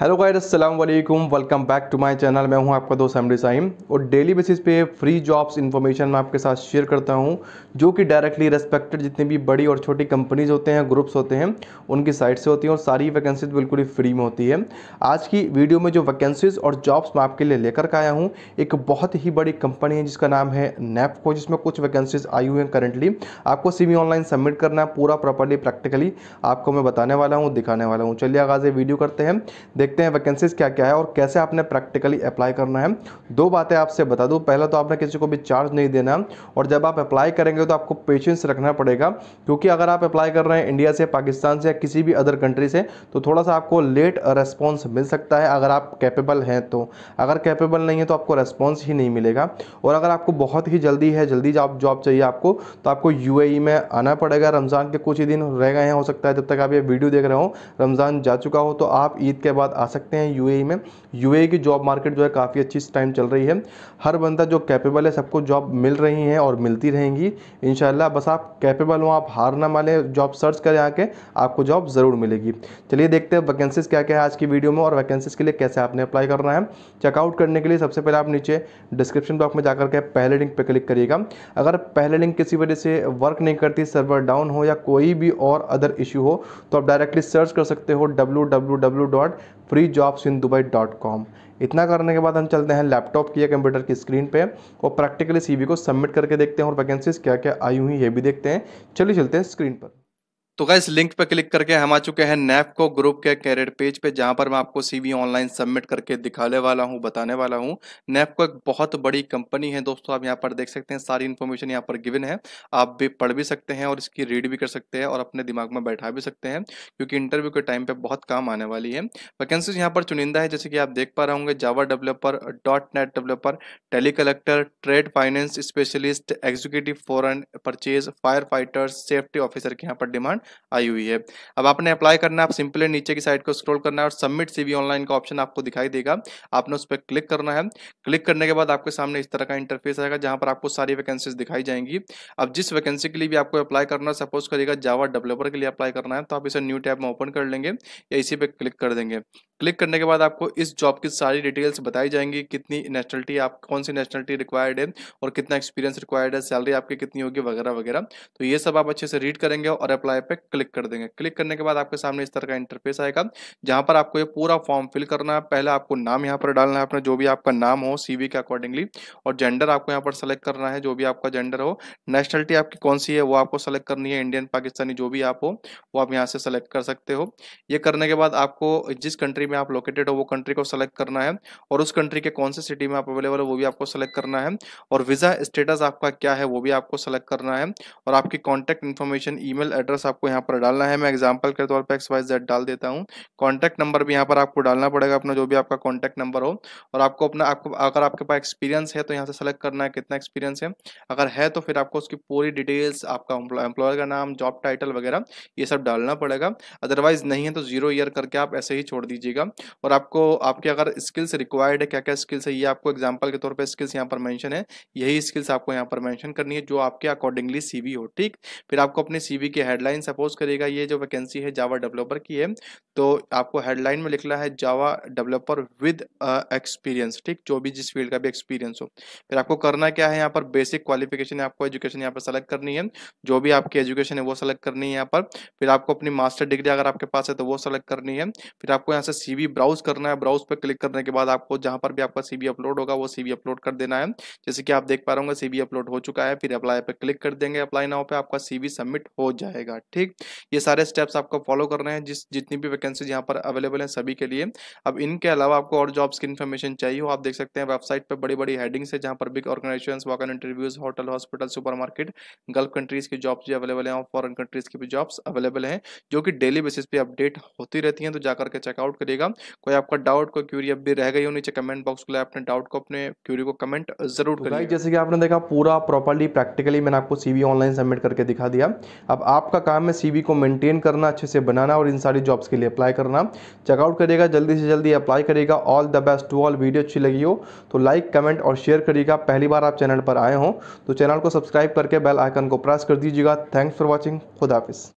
hello guys अस्सलाम वालेकुम welcome back to my channel मैं हूं आपका दोस्त हमडी साहिम और डेली बेसिस पे फ्री जॉब्स इन्फॉर्मेशन मैं आपके साथ शेयर करता हूं जो कि डायरेक्टली रेस्पेक्टेड जितनी भी बड़ी और छोटी कंपनीज होते हैं ग्रुप्स होते हैं उनकी साइट से होती हैं और सारी वैकेंसीज बिल्कुल ही फ्री में होती है आज की वीडियो में जो वैकेंसीज और जॉब्स मैं आपके लिए लेकर आया हूँ एक बहुत ही बड़ी कंपनी है जिसका नाम है नेपको जिसमें कुछ वैकेंसीज आई हुई हैं करेंटली आपको सी ऑनलाइन सबमिट करना है पूरा प्रॉपरली प्रैक्टिकली आपको मैं बताने वाला हूँ दिखाने वाला हूँ चलिए आगाज़ वीडियो करते हैं देखते हैं वैकेंसीज क्या क्या है और कैसे आपने प्रैक्टिकली अप्लाई करना है दो बातें आपसे बता दूँ पहला तो आपने किसी को भी चार्ज नहीं देना और जब आप अप्लाई करेंगे तो आपको पेशेंस रखना पड़ेगा क्योंकि अगर आप अप्लाई कर रहे हैं इंडिया से पाकिस्तान से या किसी भी अदर कंट्री से तो थोड़ा सा आपको लेट रेस्पॉन्स मिल सकता है अगर आप कैपेबल हैं तो अगर कैपेबल नहीं है तो आपको रेस्पॉन्स ही नहीं मिलेगा और अगर आपको बहुत ही जल्दी है जल्दी जॉब जॉब चाहिए आपको तो आपको यू e में आना पड़ेगा रमज़ान के कुछ ही दिन रह गए हैं हो सकता है जब तक आप ये वीडियो देख रहे हो रमज़ान जा चुका हो तो आप ईद के बाद आ सकते हैं यूएई e में यूएई e की जॉब मार्केट जो है काफ़ी अच्छी इस टाइम चल रही है हर बंदा जो कैपेबल है सबको जॉब मिल रही हैं और मिलती रहेंगी इन बस आप कैपेबल हों आप हार ना माने जॉब सर्च करें आके आपको जॉब ज़रूर मिलेगी चलिए देखते हैं वैकेंसीज क्या क्या है आज की वीडियो में और वैकेंसीज के लिए कैसे आपने अप्लाई करना है चेकआउट करने के लिए सबसे पहले आप नीचे डिस्क्रिप्शन बॉक्स में जाकर के पहले लिंक पर क्लिक करिएगा अगर पहले लिंक किसी वजह से वर्क नहीं करती सर्वर डाउन हो या कोई भी और अदर इशू हो तो आप डायरेक्टली सर्च कर सकते हो W W W dot free jobs in Dubai dot com इतना करने के बाद हम चलते हैं लैपटॉप की या कंप्यूटर की स्क्रीन पे और प्रैक्टिकली सीवी को सबमिट करके देखते हैं और वैकेंसीज क्या क्या आई हुई ये भी देखते हैं चलिए चलते हैं स्क्रीन पर तो इस लिंक पर क्लिक करके हम आ चुके हैं नैपको ग्रुप के कैरियर पेज पे जहां पर मैं आपको सीवी ऑनलाइन सबमिट करके दिखाने वाला हूं बताने वाला हूं नैपको एक बहुत बड़ी कंपनी है दोस्तों आप यहां पर देख सकते हैं सारी इन्फॉर्मेशन यहां पर गिवन है आप भी पढ़ भी सकते हैं और इसकी रीड भी कर सकते हैं और अपने दिमाग में बैठा भी सकते हैं क्योंकि इंटरव्यू के टाइम पर बहुत काम आने वाली है वैकेंसीज यहाँ पर चुनिंदा है जैसे कि आप देख पा रहे होंगे Java developer dot net developer tele collector trade finance specialist executive foreign purchase fire fighters safety officer की यहाँ पर डिमांड आई हुई है अब आपने अप्लाई करना है आप सिंपली नीचे की साइड को स्क्रॉल करना है और सबमिट सीवी ऑनलाइन का ऑप्शन आपको दिखाई देगा आपने उस पर क्लिक करना है क्लिक करने के बाद आपके सामने इस तरह का इंटरफेस आएगा जहां पर आपको सारी वैकेंसीज दिखाई जाएंगी अब जिस वैकेंसी के लिए भी आपको अप्लाई करना है सपोज करिएगा जावा डेवलपर के लिए अप्लाई करना है तो आप इसे न्यू टैब में ओपन कर लेंगे या इसी पर क्लिक कर देंगे क्लिक करने के बाद आपको इस जॉब की सारी डिटेल्स बताई जाएंगी कितनी नेशनलिटी आप कौन सी नेशनलिटी रिक्वायर्ड है और कितना एक्सपीरियंस रिक्वायर्ड है सैलरी आपकी कितनी होगी वगैरह वगैरह तो ये सब आप अच्छे से रीड करेंगे और अप्लाई पे क्लिक कर देंगे क्लिक करने के बाद आपके सामने इस तरह का इंटरफेस आएगा जहाँ पर आपको ये पूरा फॉर्म फिल करना है पहले आपको नाम यहाँ पर डालना है अपना जो भी आपका नाम हो सी के अकॉर्डिंगली और जेंडर आपको यहाँ पर सेलेक्ट करना है जो भी आपका जेंडर हो नेशनलिटी आपकी कौन सी है वो आपको सेलेक्ट करनी है इंडियन पाकिस्तानी जो भी आप हो वो आप यहाँ से सेलेक्ट कर सकते हो ये करने के बाद आपको जिस कंट्री में आप लोकेटेड हो वो कंट्री को सेलेक्ट करना है और उस कंट्री के कौन से सिटी में आप अवेलेबल हो वो भी आपको सेलेक्ट करना है और वीज़ा स्टेटस आपका क्या है वो भी आपको सेलेक्ट करना है और आपकी कॉन्टैक्ट इन्फॉर्मेशन ईमेल एड्रेस आपको यहाँ पर डालना है मैं एग्जाम्पल के तौर पर एक्स वाई जेड डाल देता हूँ कॉन्टैक्ट नंबर भी यहाँ पर आपको डालना पड़ेगा अपना जो भी आपका कॉन्टैक्ट नंबर हो और आपको अपना आपको अगर आपके पास एक्सपीरियंस है तो यहाँ से सेलेक्ट करना है कितना एक्सपीरियंस है अगर है तो फिर आपको उसकी पूरी डिटेल्स आपका एम्प्लॉयर का नाम जॉब टाइटल वगैरह ये सब डालना पड़ेगा अदरवाइज नहीं है तो जीरो ईयर करके आप ऐसे ही छोड़ दीजिएगा कीजिएगा और आपको आपके अगर स्किल्स रिक्वायर्ड है क्या क्या स्किल्स है ये आपको एग्जाम्पल के तौर पर स्किल्स यहाँ पर मैंशन है यही स्किल्स आपको यहाँ पर मैंशन करनी है जो आपके अकॉर्डिंगली सी हो ठीक फिर आपको अपने सी की हेडलाइन सपोज करेगा ये जो वैकेंसी है जावा डेवलपर की है तो आपको हेडलाइन में लिखना है जावा डेवलपर विद एक्सपीरियंस ठीक जो भी जिस फील्ड का भी एक्सपीरियंस हो फिर आपको करना क्या है यहाँ पर बेसिक क्वालिफिकेशन है आपको एजुकेशन यहाँ पर सेलेक्ट करनी है जो भी आपकी एजुकेशन है वो सेलेक्ट करनी है यहाँ पर फिर आपको अपनी मास्टर डिग्री अगर आपके पास है तो वो सेलेक्ट करनी है फिर आपको यहाँ से सीवी ब्राउज करना है ब्राउज पर क्लिक करने के बाद आपको जहां पर भी आपका सीवी अपलोड होगा वो सीवी अपलोड कर देना है जैसे कि आप देख पा रहे होंगे सीवी अपलोड हो चुका है फिर अप्लाई पर क्लिक कर देंगे अप्लाई नाउ पे आपका सीवी सबमिट हो जाएगा ठीक ये सारे स्टेप्स आपको फॉलो करना है जिस जितनी भी वैकेंसीज यहाँ पर अवेलेबल है सभी के लिए अब इनके अलावा आपको और जॉब्स की इन्फॉर्मेशन चाहिए हो आप देख सकते हैं वेबसाइट पर बड़ी बड़ी हेडिंग्स है जहाँ पर big organisation walk interviews hotel hospital super market gulf countries की जॉब्स भी अवेलेबल है और फॉरन कंट्रीज की भी जॉब्स अवेलेबल है जो कि डेली बेसिस पे अपडेट होती रहती हैं तो जाकर के चेकआउट करिएगा कीजिएगा कोई आपका डाउट कोई क्यूरी अब भी रह गई हो नीचे कमेंट बॉक्स को अपने डाउट को अपने क्यूरी को कमेंट जरूर तो करिए जैसे कि आपने देखा पूरा प्रॉपरली प्रैक्टिकली मैंने आपको सीवी ऑनलाइन सबमिट करके दिखा दिया अब आपका काम है सीवी को मेंटेन करना अच्छे से बनाना और इन सारी जॉब्स के लिए अप्लाई करना चेकआउट करिएगा जल्दी से जल्दी अप्लाई करिएगा all the best to all video अच्छी लगी हो तो लाइक कमेंट और शेयर करिएगा पहली बार आप चैनल पर आए हों तो चैनल को सब्सक्राइब करके बेल आइकन को प्रेस कर दीजिएगा थैंक्स फॉर वॉचिंग खुदाफिस